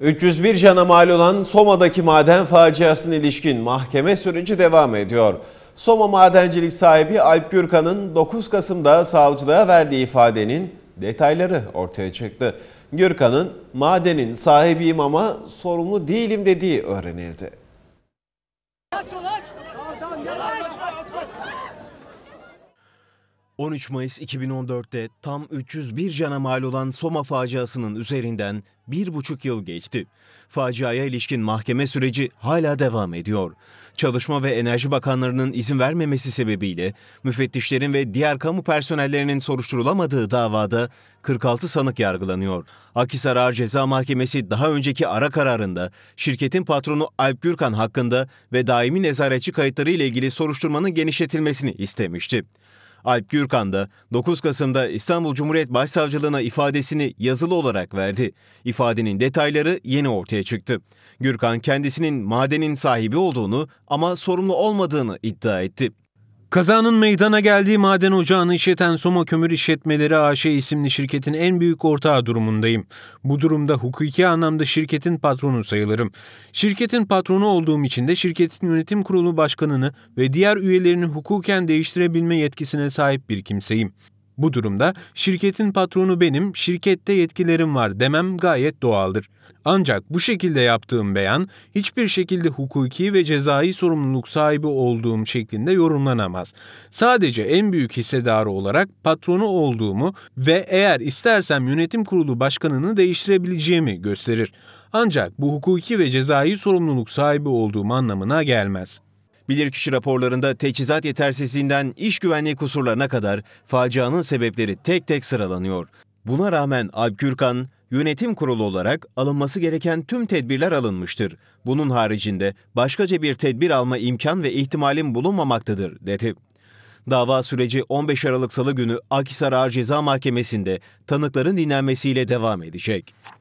301 cana mal olan Soma'daki maden faciasına ilişkin mahkeme süreci devam ediyor. Soma madencilik sahibi Alp Gürkan'ın 9 Kasım'da savcılığa verdiği ifadenin detayları ortaya çıktı. Gürkan'ın madenin sahibiyim ama sorumlu değilim dediği öğrenildi. 13 Mayıs 2014'te tam 301 cana mal olan Soma faciasının üzerinden bir buçuk yıl geçti. Faciaya ilişkin mahkeme süreci hala devam ediyor. Çalışma ve Enerji Bakanlarının izin vermemesi sebebiyle müfettişlerin ve diğer kamu personellerinin soruşturulamadığı davada 46 sanık yargılanıyor. Akhisar Ağır Ceza Mahkemesi daha önceki ara kararında şirketin patronu Alp Gürkan hakkında ve daimi nezaretçi kayıtları ile ilgili soruşturmanın genişletilmesini istemişti. Alp Gürkan da 9 Kasım'da İstanbul Cumhuriyet Başsavcılığına ifadesini yazılı olarak verdi. İfadenin detayları yeni ortaya çıktı. Gürkan kendisinin madenin sahibi olduğunu ama sorumlu olmadığını iddia etti. Kazanın meydana geldiği maden ocağını işleten Soma Kömür İşletmeleri AŞ isimli şirketin en büyük ortağı durumundayım. Bu durumda hukuki anlamda şirketin patronu sayılırım. Şirketin patronu olduğum için de şirketin yönetim kurulu başkanını ve diğer üyelerini hukuken değiştirebilme yetkisine sahip bir kimseyim. Bu durumda şirketin patronu benim, şirkette yetkilerim var demem gayet doğaldır. Ancak bu şekilde yaptığım beyan hiçbir şekilde hukuki ve cezai sorumluluk sahibi olduğum şeklinde yorumlanamaz. Sadece en büyük hissedarı olarak patronu olduğumu ve eğer istersem yönetim kurulu başkanını değiştirebileceğimi gösterir. Ancak bu hukuki ve cezai sorumluluk sahibi olduğum anlamına gelmez. Bilirkişi raporlarında teçhizat yetersizliğinden iş güvenliği kusurlarına kadar facianın sebepleri tek tek sıralanıyor. Buna rağmen Alp Gürkan, yönetim kurulu olarak alınması gereken tüm tedbirler alınmıştır. Bunun haricinde başkaca bir tedbir alma imkan ve ihtimalin bulunmamaktadır, dedi. Dava süreci 15 Aralık Salı günü Akhisar Ağır Ceza Mahkemesi'nde tanıkların dinlenmesiyle devam edecek.